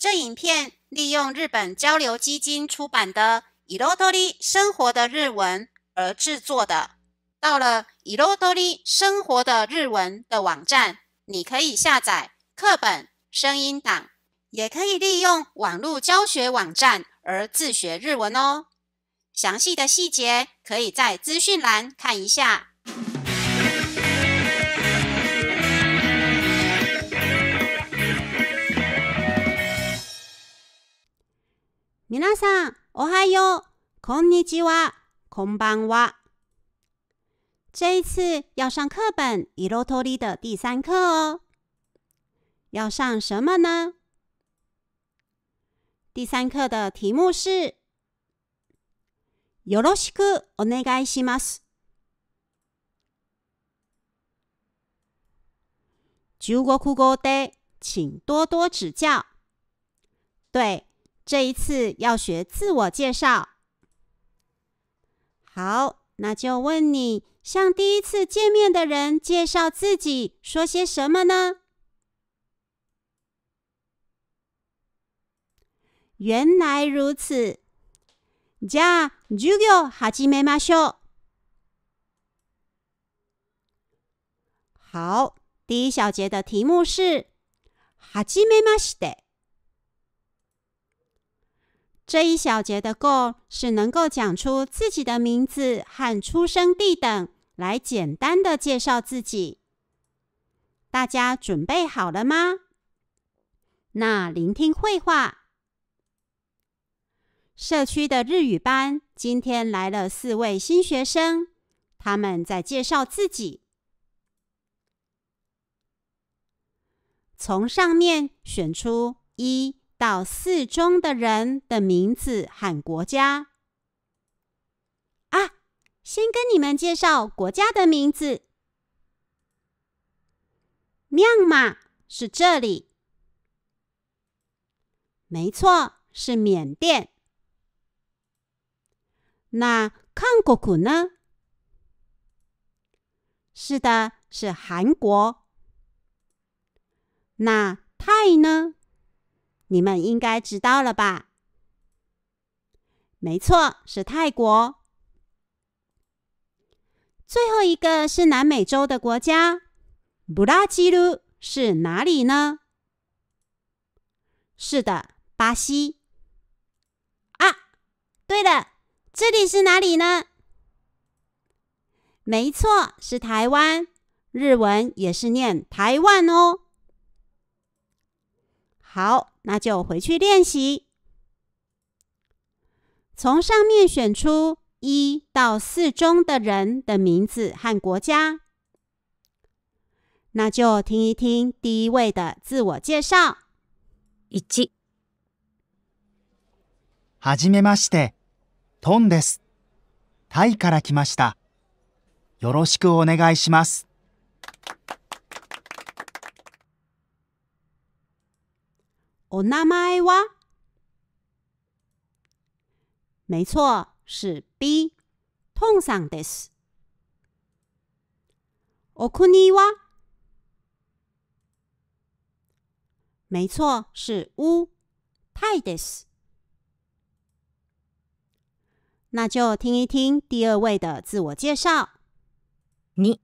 这影片利用日本交流基金出版的《伊洛多利生活的日文》而制作的。到了《伊洛多利生活的日文》的网站，你可以下载课本、声音档，也可以利用网络教学网站而自学日文哦。详细的细节可以在资讯栏看一下。皆さん、おはよう、こんにちは、こんばんは。这一次要上课本《伊洛托利》的第三课哦。要上什么呢？第三课的题目是“よろしくお願いします”。中国語で请多多指教。对。这一次要学自我介绍，好，那就问你，向第一次见面的人介绍自己，说些什么呢？原来如此。じゃ、授業始めましょう。好，第一小节的题目是始めまして。这一小节的 g o 是能够讲出自己的名字和出生地等，来简单的介绍自己。大家准备好了吗？那聆听绘画社区的日语班今天来了四位新学生，他们在介绍自己。从上面选出一。到四中的人的名字和国家啊，先跟你们介绍国家的名字。仰马是这里，没错，是缅甸。那韩国呢？是的，是韩国。那泰呢？你们应该知道了吧？没错，是泰国。最后一个是南美洲的国家，布拉基鲁是哪里呢？是的，巴西。啊，对了，这里是哪里呢？没错，是台湾，日文也是念台湾哦。好，那就回去练习。从上面选出一到四中的人的名字和国家。那就听一听第一位的自我介绍。以及，はじめまして、トンです。タイから来ました。よろしくお願いします。お名前は没错，是 B。通ンさんです。お国は没错，是乌泰です。那就听一听第二位的自我介绍。你。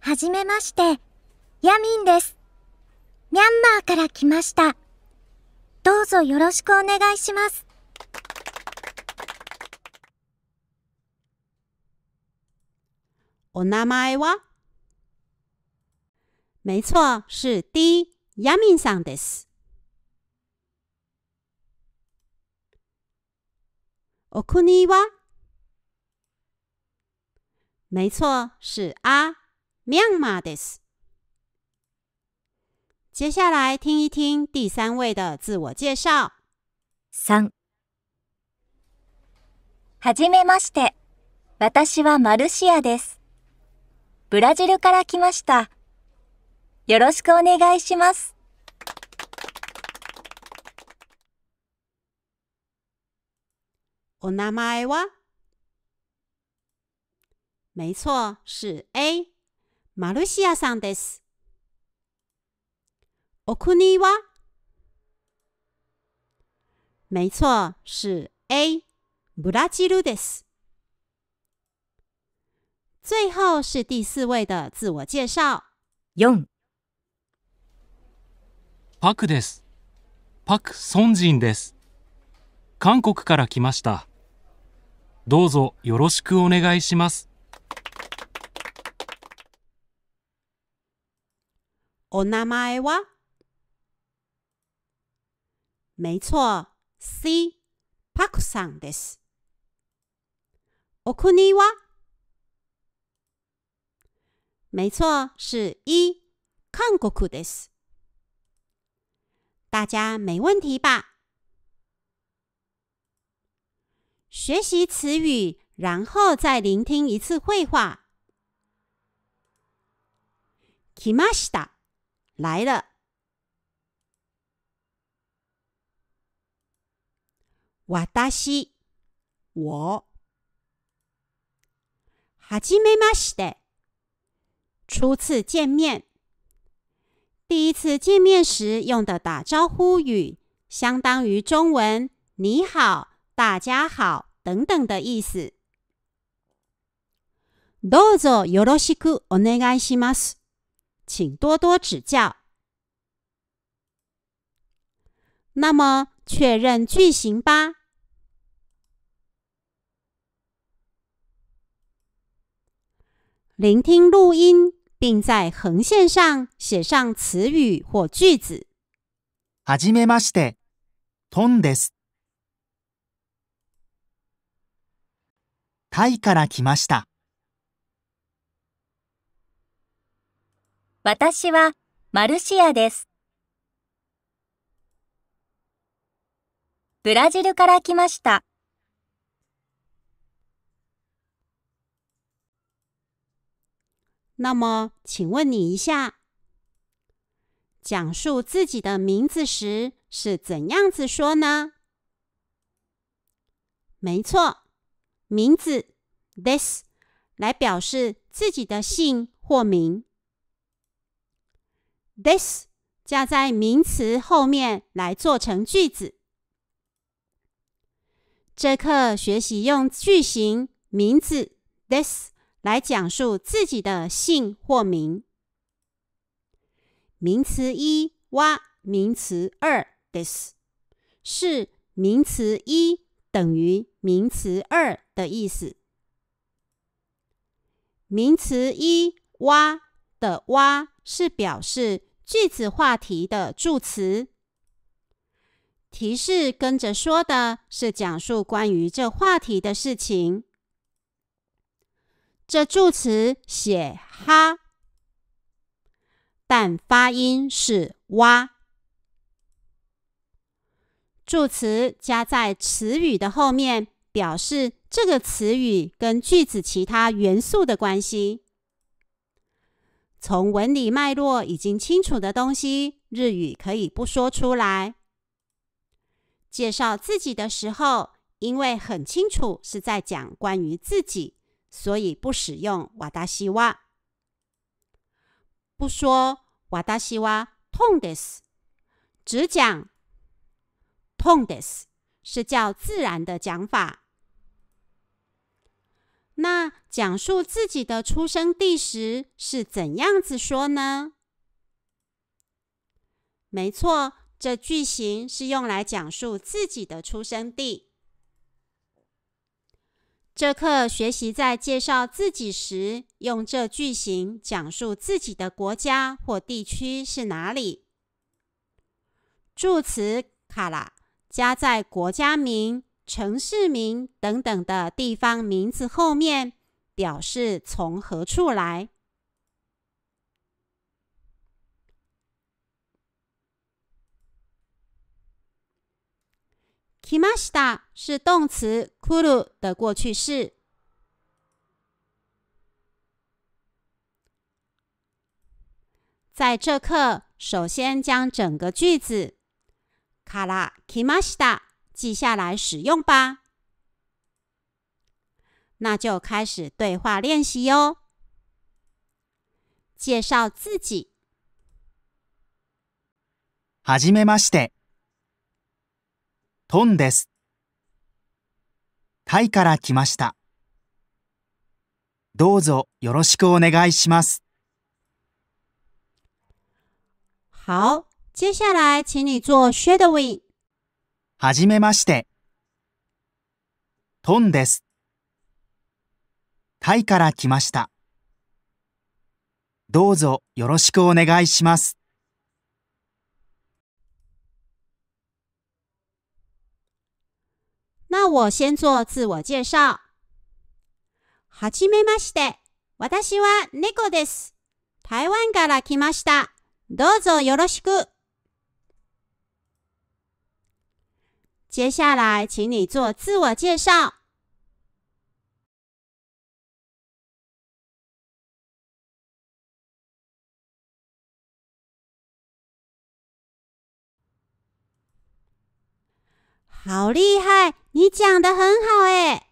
はじめまして、ヤミンです。ミャンマーから来ました。どうぞよろしくお願いします。お名前は没错，是 D. Yamin さんです。お国は没错，是 A. ミャンマーです。接下来听一听第三位的自我介绍。三。はじめまして。私はマルシアです。ブラジルから来ました。よろしくお願いします。お名前は没错、是 A。マルシアさんです。お国は没错，是 A，ブラジルです。最后是第四位的自我介绍。パクです。パク・ソンジンです。韓国から来ました。どうぞよろしくお願いします。お名前は没错，C パクサンです。奥庫尼ワ，没错，是一カンゴクです。大家没问题吧？学习词语，然后再聆听一次对话。きました、来了。私西，我、はじめまして。初次见面，第一次见面时用的打招呼语，相当于中文“你好”“大家好”等等的意思。どうぞよろしくお願いします，请多多指教。那么，确认句型吧。聆听录音，并在横线上写上词语或句子。はじめまして、トンです。タイから来ました。私はマルシアです。ブラジルから来ました。那么，请问你一下，讲述自己的名字时是怎样子说呢？没错，名字 this 来表示自己的姓或名。this 加在名词后面来做成句子。这课学习用句型名字 this。来讲述自己的姓或名。名词一哇，名词二 this 是名词一等于名词二的意思。名词一哇的哇是表示句子话题的助词。提示跟着说的是讲述关于这话题的事情。这助词写“哈”，但发音是“哇”。助词加在词语的后面，表示这个词语跟句子其他元素的关系。从文理脉络已经清楚的东西，日语可以不说出来。介绍自己的时候，因为很清楚是在讲关于自己。所以不使用“瓦达西瓦。不说“瓦达西瓦，痛的死，只讲“痛的死是较自然的讲法。那讲述自己的出生地时是怎样子说呢？没错，这句型是用来讲述自己的出生地。这课学习在介绍自己时，用这句型讲述自己的国家或地区是哪里。助词“卡拉”加在国家名、城市名等等的地方名字后面，表示从何处来。Kimasu da 是动词 k u 的过去式。在这课，首先将整个句子 kara kimasu da 记下来使用吧。那就开始对话练习哟。介绍自己。はじめまして。トンです。タイから来ました。どうぞよろしくお願いします。好、接下来请你做 shadowing。はじめまして。トンです。タイから来ました。どうぞよろしくお願いします。我先做自我介绍。はじめまして。私は猫です。台湾から来ました。どうぞよろしく。接下来，请你做自我介绍。好厉害，你讲的很好哎！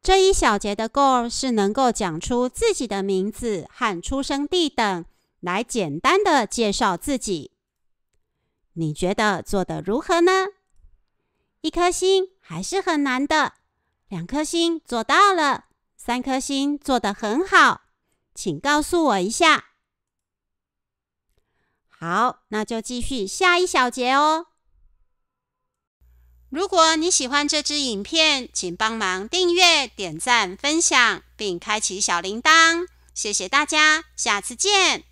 这一小节的 goal 是能够讲出自己的名字和出生地等，来简单的介绍自己。你觉得做的如何呢？一颗星还是很难的，两颗星做到了，三颗星做的很好，请告诉我一下。好，那就继续下一小节哦。如果你喜欢这支影片，请帮忙订阅、点赞、分享，并开启小铃铛。谢谢大家，下次见。